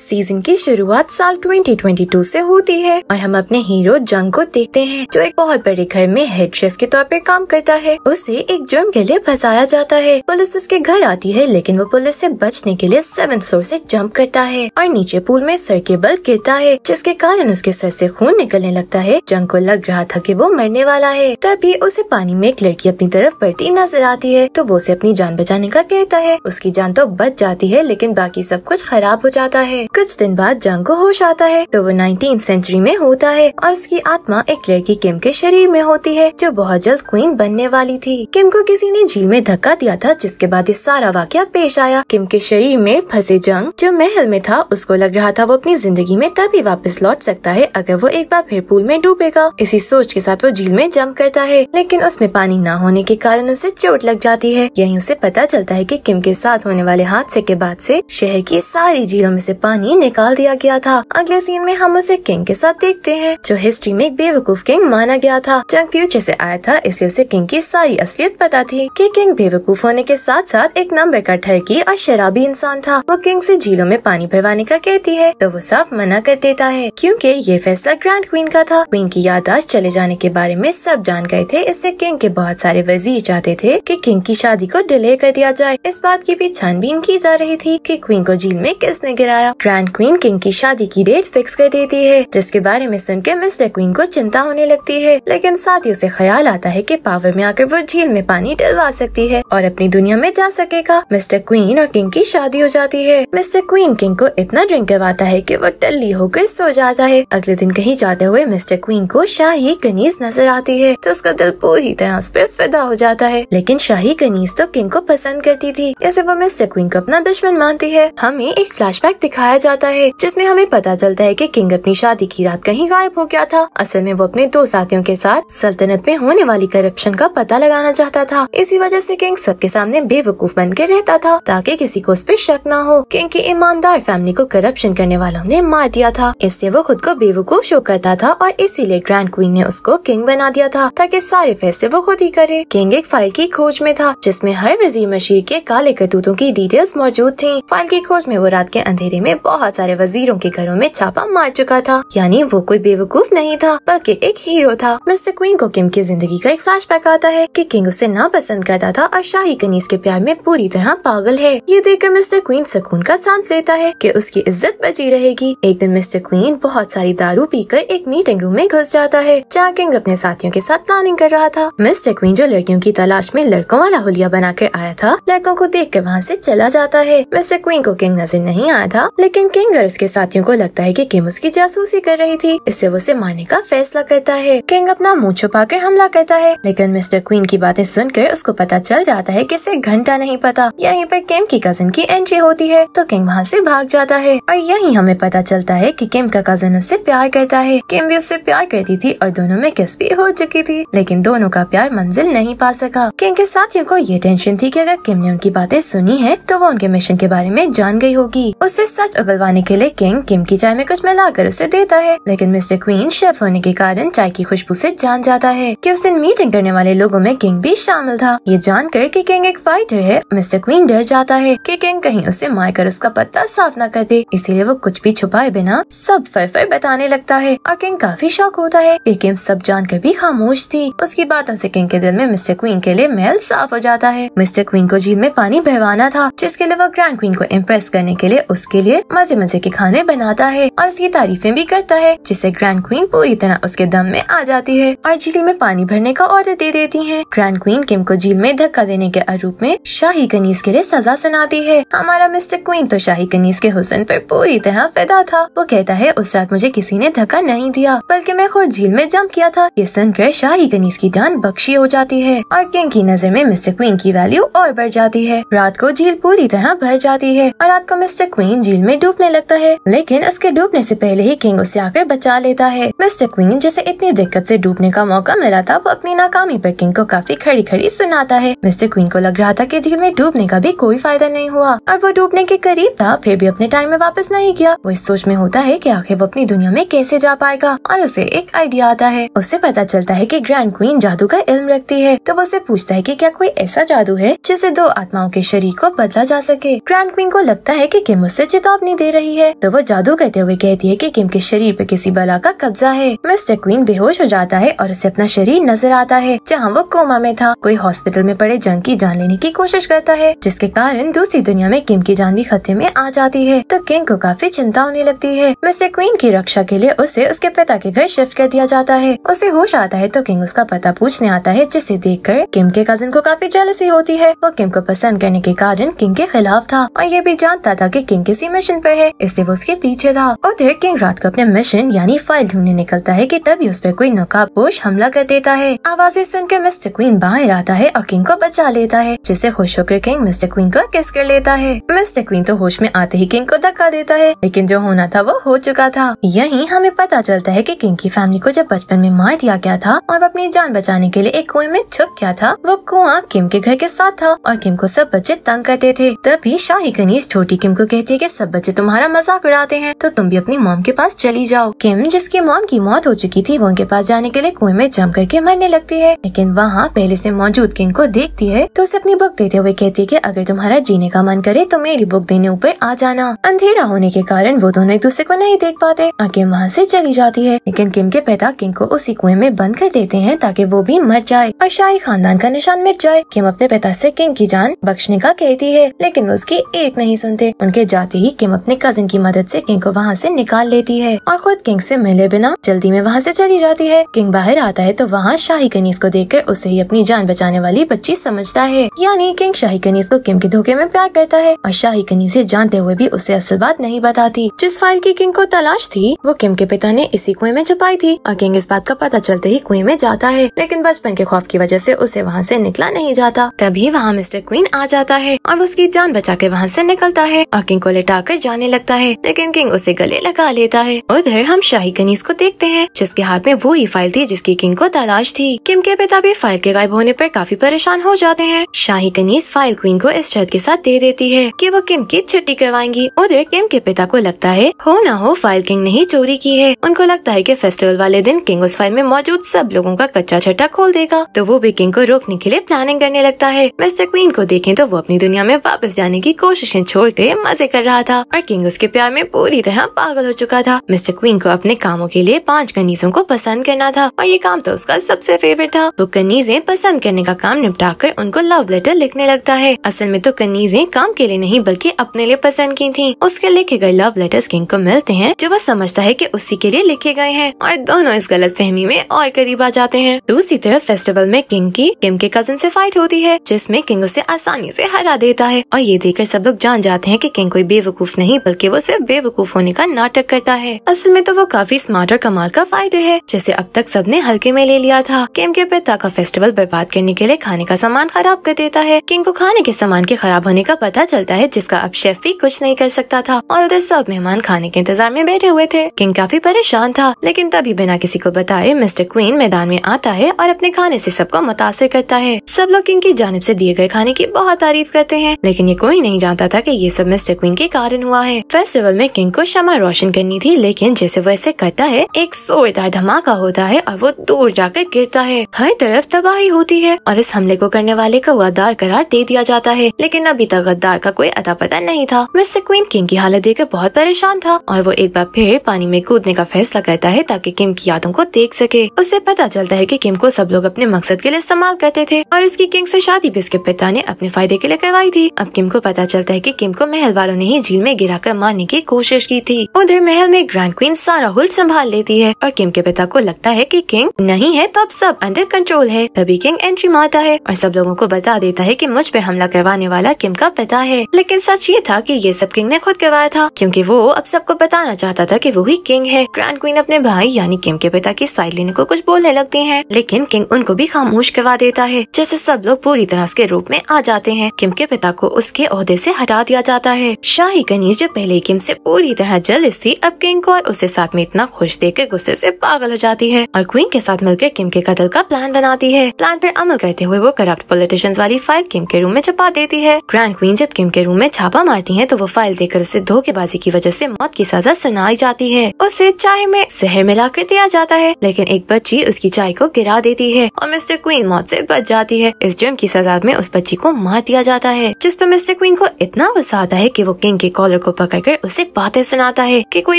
Season की शुरुआत साल 2022 से होती है और हम अपने हीरो जंग को देखते हैं जो एक बहुत बड़े घर में हेड शेफ के तौर पर काम करता है उसे एक जुर्म के लिए फंसाया जाता है पुलिस उसके घर आती है लेकिन वो पुलिस से बचने के लिए सेवन फ्लोर से जंप करता है और नीचे पूल में सर के बल गिरता है जिसके कारण उसके सर से खून निकलने लगता है जंग को लग रहा था की वो मरने वाला है तभी उसे पानी में एक लड़की अपनी तरफ बढ़ती नजर आती है तो वो उसे अपनी जान बचाने का कहता है उसकी जान तो बच जाती है लेकिन बाकी सब कुछ खराब हो जाता है कुछ दिन बाद जंग को होश आता है तो वो नाइनटीन सेंचुरी में होता है और उसकी आत्मा एक लड़की किम के शरीर में होती है जो बहुत जल्द क्वीन बनने वाली थी किम को किसी ने झील में धक्का दिया था जिसके बाद ये सारा वाक्य पेश आया किम के शरीर में फंसे जंग जो महल में था उसको लग रहा था वो अपनी जिंदगी में तभी वापस लौट सकता है अगर वो एक बार फिर पूल में डूबेगा इसी सोच के साथ वो झील में जम करता है लेकिन उसमें पानी न होने के कारण उसे चोट लग जाती है यही उसे पता चलता है की कि किम के साथ होने वाले हादसे के बाद से शहर की सारी झीलों में से पानी पानी निकाल दिया गया था अगले सीन में हम उसे किंग के साथ देखते हैं जो हिस्ट्री में एक बेवकूफ किंग माना गया था जंग फ्यूचर से आया था इसलिए उसे किंग की सारी असलियत पता थी कि किंग बेवकूफ होने के साथ साथ एक नंबर का ठहकी और शराबी इंसान था वो किंग से झीलों में पानी भरवाने का कहती है तो वो साफ मना कर देता है क्योंकि ये फैसला ग्रैंड क्वीन का था क्वीन की यादाश्त चले जाने के बारे में सब जान गए थे इससे किंग के बहुत सारे वजीर चाहते थे कि किंग की शादी को डिले कर दिया जाए इस बात की भी छानबीन की जा रही थी कि क्वीन को झील में किसने गिराया ग्रैंड क्वीन किंग की शादी की डेट फिक्स कर देती है जिसके बारे में सुनकर मिस्टर क्वीन को चिंता होने लगती है लेकिन साथियों से ख्याल आता है कि पावर में आकर वो झील में पानी डलवा सकती है और अपनी दुनिया में जा सकेगा मिस्टर क्वीन और किंग की शादी हो जाती है मिस्टर क्वीन किंग को इतना ड्रिंक करवाता है की वो टल्ली होकर सो जाता है अगले दिन कहीं जाते हुए मिस्टर क्वीन को शाही कनीस नजर आती है तो उसका दिल पूरी तरह उस पर फिदा हो जाता है लेकिन शाही कनीज तो किंग को पसंद करती थी ऐसे वो मिस्टर क्वीन को अपना दुश्मन मानती है हमें एक बैक दिखाया दिखाया जाता है जिसमे हमें पता चलता है की किंग अपनी शादी की रात कहीं गायब हो गया था असल में वो अपने दो साथियों के साथ सल्तनत में होने वाली करप्शन का पता लगाना चाहता था इसी वजह ऐसी किंग सबके सामने बेवकूफ बन के रहता था ताकि किसी को उस पर शक न हो किंग की ईमानदार फैमिली को करप्शन करने वालों ने मार दिया था इसलिए वो खुद को बेवकूफ शो करता था और इसीलिए ग्रैंड क्वीन ने उसको किंग बना दिया था ताकि सारे फैसले वो खुद ही करे किंग एक फाइल की खोज में था जिसमे हर वजीर मशीर के काले करतूतों की डिटेल्स मौजूद थी फाइल की खोज में वो रात के अंधेरे में बहुत सारे वजीरों के घरों में छापा मार चुका था यानी वो कोई बेवकूफ नहीं था बल्कि एक हीरो था मिस्टर क्वीन को किम की जिंदगी का एक फ्लैशबैक आता है कि किंग उसे ना पसंद करता था और शाही कनीस के प्यार में पूरी तरह पागल है ये देखकर मिस्टर क्वीन सुकून का सांस लेता है की उसकी इज्जत बची रहेगी एक दिन मिस्टर क्वीन बहुत सारी दारू कर एक मीटिंग रूम में घुस जाता है जहाँ किंग अपने साथियों के साथ प्लानिंग कर रहा था मिस्टर क्वीन जो लड़कियों की तलाश में लड़कों वाला होलिया बनाकर आया था लड़कों को देख कर वहाँ ऐसी चला जाता है मिस्टर क्वीन को किंग नजर नहीं आया था लेकिन लेकिन किंग और उसके साथियों को लगता है कि किम उसकी जासूसी कर रही थी इससे वो उसे मारने का फैसला करता है किंग अपना मुँह छुपा कर हमला करता है लेकिन मिस्टर क्वीन की बातें सुनकर उसको पता चल जाता है की इसे घंटा नहीं पता यहीं पर किम की कजन की एंट्री होती है तो किंग वहाँ ऐसी भाग जाता है और यही हमें पता चलता है की किम का कजन उससे प्यार करता है किम भी उससे प्यार करती थी और दोनों में किस भी हो चुकी थी लेकिन दोनों का प्यार मंजिल नहीं पा सका किंग के साथियों को ये टेंशन थी की कि अगर किम ने उनकी बातें सुनी है तो वो उनके मिशन के बारे में जान गई होगी उससे सच खवलवाने के लिए किंग किम की चाय में कुछ मिलाकर उसे देता है लेकिन मिस्टर क्वीन शेफ होने के कारण चाय की खुशबू से जान जाता है कि उस दिन मीटिंग करने वाले लोगों में किंग भी शामिल था ये जानकर कि किंग एक फाइटर है मिस्टर क्वीन डर जाता है कि किंग कहीं उसे मार कर उसका पत्ता साफ न कर दे इसीलिए वो कुछ भी छुपाए बिना सब फर बताने लगता है और किंग काफी शौक होता है की किम सब जानकर भी खामोश थी उसकी बातों से किंग के दिल में मिस्टर क्वीन के लिए मैल साफ हो जाता है मिस्टर क्वीन को झील में पानी बहवाना था जिसके लिए वो ग्रैंड क्वीन को इम्प्रेस करने के लिए उसके लिए मजे मजे के खाने बनाता है और उसकी तारीफें भी करता है जिससे ग्रैंड क्वीन पूरी तरह उसके दम में आ जाती है और झील में पानी भरने का ऑर्डर दे देती है ग्रैंड क्वीन किम को झील में धक्का देने के आरोप में शाही कनीस के लिए सजा सुनाती है हमारा मिस्टर क्वीन तो शाही कनीस के हुसन पर पूरी तरह फैदा था वो कहता है उस रात मुझे किसी ने धक्का नहीं दिया बल्कि मैं खुद झील में जम्प किया था ये सुनकर शाही गनीस की जान बख्शी हो जाती है और किंग की नजर में मिस्टर क्वीन की वैल्यू और बढ़ जाती है रात को झील पूरी तरह भर जाती है और रात को मिस्टर क्वीन झील में में डूबने लगता है लेकिन उसके डूबने से पहले ही किंग उसे आकर बचा लेता है मिस्टर क्वीन जिसे इतनी दिक्कत से डूबने का मौका मिला था वो अपनी नाकामी पर किंग को काफी खड़ी खड़ी सुनाता है मिस्टर क्वीन को लग रहा था की झील में डूबने का भी कोई फायदा नहीं हुआ और वो डूबने के करीब था फिर भी अपने टाइम में वापस नहीं किया वो इस सोच में होता है की आखिर वो अपनी दुनिया में कैसे जा पाएगा और उसे एक आइडिया आता है उससे पता चलता है की ग्रैंड क्वीन जादू का इल्म रखती है तो वो उसे पूछता है की क्या कोई ऐसा जादू है जिसे दो आत्माओं के शरीर को बदला जा सके ग्रैंड क्वीन को लगता है की कि किम उससे चेतावनी अपनी दे रही है तो वो जादू कहते हुए कहती है कि किम के शरीर पे किसी बला का कब्जा है मिस्टर क्वीन बेहोश हो जाता है और उसे अपना शरीर नजर आता है जहाँ वो कोमा में था कोई हॉस्पिटल में पड़े जंग की जान लेने की कोशिश करता है जिसके कारण दूसरी दुनिया में किम की जान भी खतरे में आ जाती है तो किंग को काफी चिंता होने लगती है मिस्टर क्वीन की रक्षा के लिए उसे उसके पिता के घर शिफ्ट कर दिया जाता है उसे होश आता है तो किंग उसका पता पूछने आता है जिसे देख कर किम के कजिन को काफी जलसी होती है वो किम को पसंद करने के कारण किंग के खिलाफ था और ये भी जानता था की कि किंग किसी मिशन मिशन पर है इसलिए वो उसके पीछे था और उधर किंग रात को अपने मिशन यानी फाइल ढूंढने निकलता है की तभी उस पर कोई नकाबपोश हमला कर देता है आवाजें सुनकर मिस्टर क्वीन बाहर आता है और किंग को बचा लेता है जिसे खुश होकर किंग मिस्टर क्वीन को किस कर लेता है मिस्टर क्वीन तो होश में आते ही किंग को धक्का देता है लेकिन जो होना था वो हो चुका था यही हमें पता चलता है की किंग की फैमिली को जब बचपन में मार दिया गया था और अपनी जान बचाने के लिए एक कुएं में छुप गया था वो कुआं किम के घर के साथ था और किम को सब बच्चे तंग करते थे तभी शाही गणेश छोटी किम को कहती है की सब बच्चे बच्चे तुम्हारा मजाक उड़ाते हैं तो तुम भी अपनी मोम के पास चली जाओ किम जिसकी मॉम की मौत हो चुकी थी वो उनके पास जाने के लिए कुएं में जम करके मरने लगती है लेकिन वहाँ पहले से मौजूद किंग को देखती है तो उसे अपनी बुक देते हुए कहती है की अगर तुम्हारा जीने का मन करे तो मेरी बुक देने ऊपर आ जाना अंधेरा होने के कारण वो दोनों एक दूसरे को नहीं देख पाते और किम वहाँ से चली जाती है लेकिन किम के पिता किंग को उसी कुएं में बंद कर देते हैं ताकि वो भी मर जाए और शाही खानदान का निशान मिट जाए किम अपने पिता से किंग की जान बख्शने का कहती है लेकिन वो उसकी एक नहीं सुनते उनके जाते ही किम अपने कजिन की मदद से किंग को वहाँ से निकाल लेती है और खुद किंग से मिले बिना जल्दी में वहाँ से चली जाती है किंग बाहर आता है तो वहाँ शाही कनीस को देखकर उसे ही अपनी जान बचाने वाली बच्ची समझता है यानी किंग शाही कनीस को किम के धोखे में प्यार करता है और शाही कनीस ऐसी जानते हुए भी उसे असल बात नहीं बताती जिस फाइल की किंग को तलाश थी वो किम के पिता ने इसी कुएं में छुपाई थी और किंग इस बात का पता चलते ही कुएं में जाता है लेकिन बचपन के खौफ की वजह ऐसी उसे वहाँ ऐसी निकला नहीं जाता तभी वहाँ मिस्टर क्वीन आ जाता है और उसकी जान बचा के वहाँ ऐसी निकलता है और किंग को लेटा कर जाने लगता है लेकिन किंग उसे गले लगा लेता है उधर हम शाही कनीस को देखते हैं जिसके हाथ में वो ही फाइल थी जिसकी किंग को तलाश थी किम के पिता भी फाइल के गायब होने पर काफी परेशान हो जाते हैं शाही कनीस फाइल क्वीन को इस शर्त के साथ दे देती है कि वो किम की छुट्टी करवाएंगी उधर किम के पिता को लगता है हो न हो फाइल किंग ने ही चोरी की है उनको लगता है कि फेस्टिवल वाले दिन किंग उस फाइल में मौजूद सब लोगों का कच्चा छट्टा खोल देगा तो वो भी किंग को रोकने के लिए प्लानिंग करने लगता है मिस्टर क्वीन को देखें तो वो अपनी दुनिया में वापस जाने की कोशिशें छोड़ के मजे कर रहा था और किंग उसके प्यार में पूरी तरह पागल हो चुका था मिस्टर क्वीन को अपने कामों के लिए पांच कनीजों को पसंद करना था और ये काम तो उसका सबसे फेवरेट था वो कनीजें पसंद करने का काम निपटा कर उनको लव लेटर लिखने लगता है असल में तो कनीजे काम के लिए नहीं बल्कि अपने लिए पसंद की थी उसके लिखे गए लव लेटर किंग को मिलते हैं जो वो समझता है की उसी के लिए लिखे गए हैं और दोनों इस गलत फहमी में और करीब आ जाते हैं दूसरी तरफ फेस्टिवल में किंग की किम के कजन से फाइट होती है जिसमें किंग उसे आसानी से हरा देता है और ये देखकर सब लोग जान जाते हैं कि किंग कोई बेवकूफ नहीं बल्कि वो सिर्फ बेवकूफ होने का नाटक करता है असल में तो वो काफी स्मार्ट और कमाल का फाइटर है जैसे अब तक सबने हल्के में ले लिया था किम के पिता का फेस्टिवल बर्बाद करने के लिए खाने का सामान खराब कर देता है किंग को खाने के सामान के खराब होने का पता चलता है जिसका अब शेफ भी कुछ नहीं कर सकता था और उधर सब मेहमान खाने के इंतजार में बैठे हुए थे किंग काफी परेशान था लेकिन तभी बिना किसी को बताए मिस्टर क्वीन मैदान में आता है और अपने खाने से सबको मुतासर करता है सब लोग किंग की जानब से दिए गए खाने की बहुत तारीफ करते हैं लेकिन ये कोई नहीं जानता था कि ये सब मिस्टर क्वीन के कारण हुआ है फेस्टिवल में किंग को क्षमा रोशन करनी थी लेकिन जैसे वो ऐसे करता है एक जोरदार धमाका होता है और वो दूर जाकर गिरता है हर तरफ तबाही होती है और इस हमले को करने वाले को गद्दार करार दे दिया जाता है लेकिन अभी तक गद्दार का कोई अता पता नहीं था मिस्टर क्वीन किंग की हालत देखकर बहुत परेशान था और वो एक बार फिर पानी में कूदने का फैसला करता है ताकि किम की यादों को देख सके उससे पता चलता है कि किम को सब लोग अपने मकसद के लिए इस्तेमाल करते थे और इसकी किंग से शादी भी उसके पिता ने अपने फायदे के लिए करवाई थी अब किम को पता चलता है कि किम को महल वालों ने ही झील में गिराकर मारने की कोशिश की थी उधर महल में ग्रैंड क्वीन सारा हुल संभाल लेती है और किम के पिता को लगता है कि किंग नहीं है तो अब सब अंडर कंट्रोल है तभी किंग एंट्री मारता है और सब लोगों को बता देता है की मुझ पर हमला करवाने वाला किम का पिता है लेकिन सच ये था की ये सब किंग ने खुद करवाया था क्यूँकी वो अब सबको बताना चाहता था की वो ही किंग है ग्रैंड क्वीन अपने भाई यानी किम के पिता की साइड लेने को कुछ बोलने लगती है लेकिन किंग उनको भी खामोश करवा देता है जैसे सब लोग पूरी तरह उसके रूप में आ जाते हैं किम के पिता को उसके अहदे ऐसी हटा दिया जाता है शाही कनी डेनिस जो पहले किम से पूरी तरह जलिस थी अब किंग को और उसे साथ में इतना खुश देख गुस्से से पागल हो जाती है और क्वीन के साथ मिलकर किम के कत्ल का प्लान बनाती है प्लान पर अमल करते हुए वो करप्ट पॉलिटिशियंस वाली फाइल किम के रूम में छपा देती है ग्रैंड क्वीन जब किम के रूम में छापा मारती है तो वो फाइल देकर उसे धोखेबाजी की वजह ऐसी मौत की सजा सुनाई जाती है उसे चाय में जहर कर दिया जाता है लेकिन एक बच्ची उसकी चाय को गिरा देती है और मिस्टर क्वीन मौत ऐसी बच जाती है इस जुर्म की सजा में उस बच्ची को मार दिया जाता है जिस पर मिस्टर क्वीन को इतना गुस्सा आता है की वो किंग के कॉलर बॉर्डर को कर उसे बातें सुनाता है कि कोई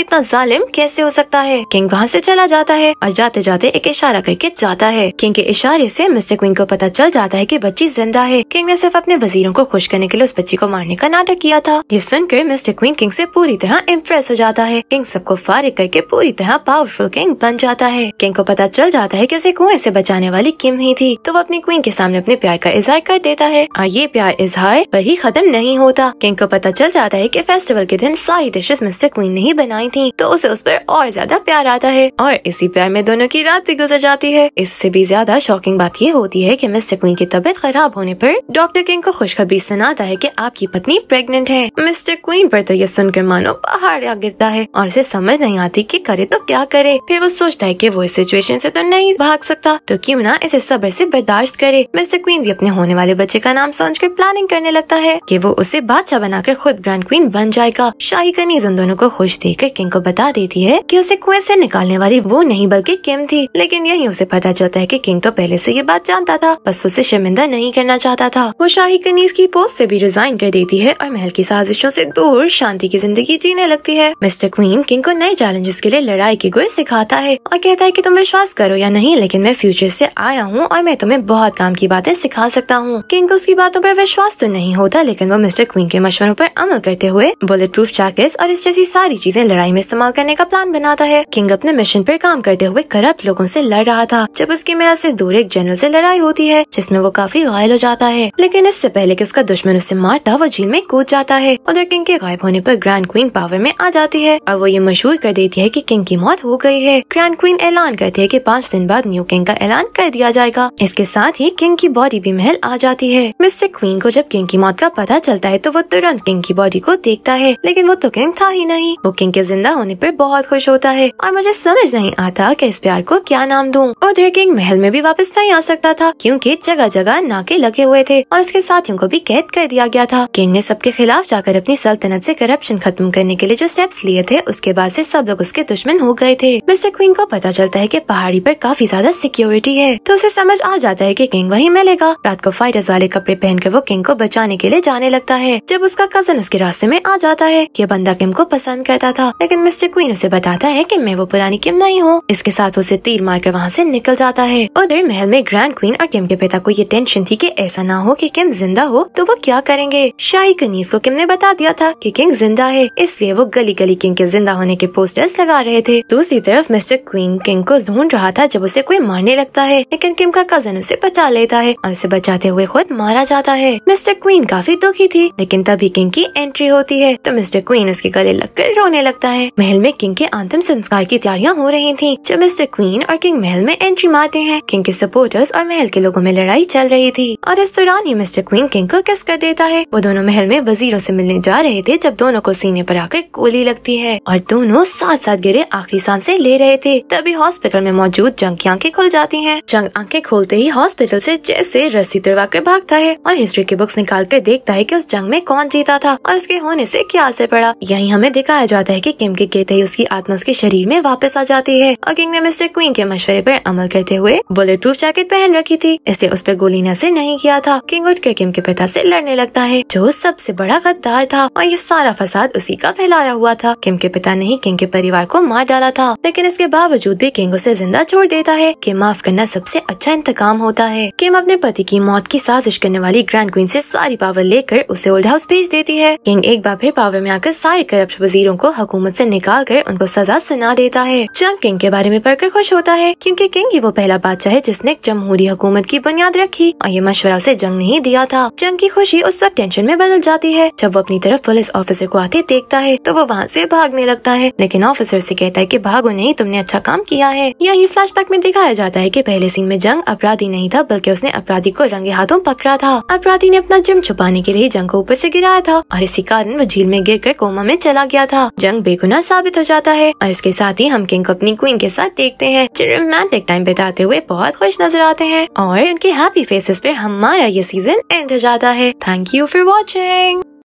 इतना जालिम कैसे हो सकता है किंग वहाँ से चला जाता है और जाते जाते एक इशारा करके जाता है किंग के इशारे से मिस्टर क्वीन को पता चल जाता है कि बच्ची जिंदा है किंग ने सिर्फ अपने वजीरों को खुश करने के लिए उस बच्ची को मारने का नाटक किया था ये सुनकर मिस्टर क्वीन किंग से पूरी तरह इम्प्रेस हो जाता है किंग सबको फारिग करके पूरी तरह पावरफुल किंग बन जाता है किंग को पता चल जाता है की उसे कुएं से बचाने वाली किम ही थी तो वो अपनी क्वीन के सामने अपने प्यार का इजहार कर देता है और ये प्यार इजहार पर ही खत्म नहीं होता किंग को पता चल जाता है की फेस्ट फेस्टिवल के दिन सारी डिशेज मिस्टर क्वीन ने ही बनाई थी तो उसे उस पर और ज्यादा प्यार आता है और इसी प्यार में दोनों की रात भी गुजर जाती है इससे भी ज्यादा शॉकिंग बात ये होती है की मिस्टर क्वीन की तबीयत खराब होने पर डॉक्टर किंग को खुशखबरी सुनाता है की आपकी पत्नी प्रेगनेंट है मिस्टर क्वीन पर तो ये सुनकर मानो पहाड़ आ गिरता है और उसे समझ नहीं आती की करे तो क्या करे फिर वो सोचता है की वो इस सिचुएशन ऐसी तो नहीं भाग सकता तो क्यूँ ना इसे सब्र ऐसी बर्दाश्त करे मिस्टर क्वीन भी अपने होने वाले बच्चे का नाम सोच कर प्लानिंग करने लगता है की वो उसे बादशाह बनाकर खुद ग्रैंड क्वीन बन जाए जाएगा कनीज उन दोनों को खुश देखकर किंग को बता देती है कि उसे कुएं से निकालने वाली वो नहीं बल्कि किम थी लेकिन यही उसे पता चलता है कि किंग तो पहले से ये बात जानता था बस उसे शर्मिंदा नहीं करना चाहता था वो शाही कनीज की पोस्ट ऐसी भी रिजाइन कर देती है और महल की साजिशों ऐसी दूर शांति की जिंदगी जीने लगती है मिस्टर क्वीन किंग को नए चैलेंजेस के लिए लड़ाई की गुर सिखाता है और कहता है की तुम विश्वास करो या नहीं लेकिन मैं फ्यूचर ऐसी आया हूँ और मैं तुम्हें बहुत काम की बातें सिखा सकता हूँ किंग को उसकी बातों पर विश्वास तो नहीं होता लेकिन वो मिस्टर क्वीन के मशवरों पर अमल करते हुए बुलेट प्रूफ जैकेट और इस जैसी सारी चीजें लड़ाई में इस्तेमाल करने का प्लान बनाता है किंग अपने मिशन पर काम करते हुए करप्ट लोगों से लड़ रहा था जब उसकी महल से दूर एक जनरल से लड़ाई होती है जिसमें वो काफी घायल हो जाता है लेकिन इससे पहले कि उसका दुश्मन उसे मारता वो झील में कूद जाता है उधर किंग के गायब होने पर ग्रैंड क्वीन पावर में आ जाती है और वो ये मशहूर कर देती है कि किंग की मौत हो गई है ग्रैंड क्वीन ऐलान करती है कि पाँच दिन बाद न्यू किंग का ऐलान कर दिया जाएगा इसके साथ ही किंग की बॉडी भी महल आ जाती है मिस्टर क्वीन को जब किंग की मौत का पता चलता है तो वो तुरंत किंग की बॉडी को देखता है है लेकिन वो तो किंग था ही नहीं वो किंग के जिंदा होने पर बहुत खुश होता है और मुझे समझ नहीं आता कि इस प्यार को क्या नाम दूं। उधर किंग महल में भी वापस नहीं आ सकता था क्योंकि जगह जगह नाके लगे हुए थे और उसके साथियों को भी कैद कर दिया गया था किंग ने सबके खिलाफ जाकर अपनी सल्तनत ऐसी करप्शन खत्म करने के लिए जो स्टेप्स लिए थे उसके बाद ऐसी सब लोग उसके दुश्मन हो गए थे मिस्टर क्वीन को पता चलता है की पहाड़ी आरोप काफी ज्यादा सिक्योरिटी है तो उसे समझ आ जाता है की किंग वही मिलेगा रात को फाइटर्स वाले कपड़े पहनकर वो किंग को बचाने के लिए जाने लगता है जब उसका कजन उसके रास्ते में आ जाता है की बंदा किम को पसंद करता था लेकिन मिस्टर क्वीन उसे बताता है की मैं वो पुरानी किम नहीं हूँ इसके साथ उसे तीर मार कर वहाँ निकल जाता है उधर महल में ग्रैंड क्वीन और किम के पिता को ये टेंशन थी की ऐसा ना हो की किम जिंदा हो तो वो क्या करेंगे शाही कनीस को किम ने बता दिया था की किंग जिंदा है इसलिए वो गली गली किंग के जिंदा होने के पोस्टर्स लगा रहे थे दूसरी तरफ मिस्टर क्वीन किंग को ढूंढ रहा था जब उसे कोई मारने लगता है लेकिन किम का कजन उसे बचा लेता है और उसे बचाते हुए खुद मारा जाता है मिस्टर क्वीन काफी दुखी थी लेकिन तभी किंग की एंट्री होती है है तो मिस्टर क्वीन उसके गले लग कर रोने लगता है महल में किंग के अंतिम संस्कार की तैयारियां हो रही थी जब मिस्टर क्वीन और किंग महल में एंट्री मारते हैं किंग के सपोर्टर्स और महल के लोगों में लड़ाई चल रही थी और इस दौरान ही मिस्टर क्वीन किंग को किस कर देता है वो दोनों महल में वजीरों से मिलने जा रहे थे जब दोनों को सीने पर आकर गोली लगती है और दोनों साथ साथ गिरे आखिरी सांसें ले रहे थे तभी हॉस्पिटल में मौजूद जंग की आंखें खुल जाती है जंग आंखें खोलते ही हॉस्पिटल से जैसे रस्सी तुड़वा कर भागता है और हिस्ट्री की बुक्स निकाल कर देखता है कि उस जंग में कौन जीता था और उसके होने से उसे क्या असर पड़ा यही हमें दिखाया जाता है कि किम के कहते ही उसकी आत्मा उसके शरीर में वापस आ जाती है और किंग ने मिस्टर क्वीन के मशवरे पर अमल करते हुए बुलेट प्रूफ जैकेट पहन रखी थी इसे उस पर गोली ने असर नहीं किया था किंग उठ के किम के पिता ऐसी लड़ने लगता है जो सबसे बड़ा गद्दार था और ये सारा फसाद उसी का फैलाया हुआ था किम के पिता ने ही किंग के परिवार को मार डाला था लेकिन इसके बावजूद भी किंग उसे जिंदा छोड़ देता है कि माफ करना सबसे अच्छा इंतकाम होता है किम अपने पति की मौत की साजिश करने वाली ग्रैंड क्वीन से सारी पावर लेकर उसे ओल्ड हाउस भेज देती है किंग एक बार फिर अपने पावर में आकर सारे करप्ट वजीरों को हुकूमत से निकाल कर उनको सजा सुना देता है जंग किंग के बारे में पढ़कर खुश होता है क्योंकि किंग ही वो पहला बादशाह है जिसने जमहूरी हुकूमत की बुनियाद रखी और ये मशवरा उसे जंग नहीं दिया था जंग की खुशी उस वक्त टेंशन में बदल जाती है जब वो अपनी तरफ पुलिस ऑफिसर को आते देखता है तो वो वहाँ से भागने लगता है लेकिन ऑफिसर ऐसी कहता है की भागो नहीं तुमने अच्छा काम किया है यही बैक में दिखाया जाता है की पहले सीन में जंग अपराधी नहीं था बल्कि उसने अपराधी को रंगे हाथों पकड़ा था अपराधी ने अपना जिम छुपाने के लिए जंग को ऊपर ऐसी गिराया था और इसी कारण वो झील में गिरकर कोमा में चला गया था जंग बेगुना साबित हो जाता है और इसके साथ ही हम किंग को अपनी क्वीन के साथ देखते हैं जो रोमांटिक टाइम बिताते हुए बहुत खुश नजर आते हैं और उनके हैप्पी फेसेस पे हमारा ये सीजन एंड हो जाता है थैंक यू फॉर वॉचिंग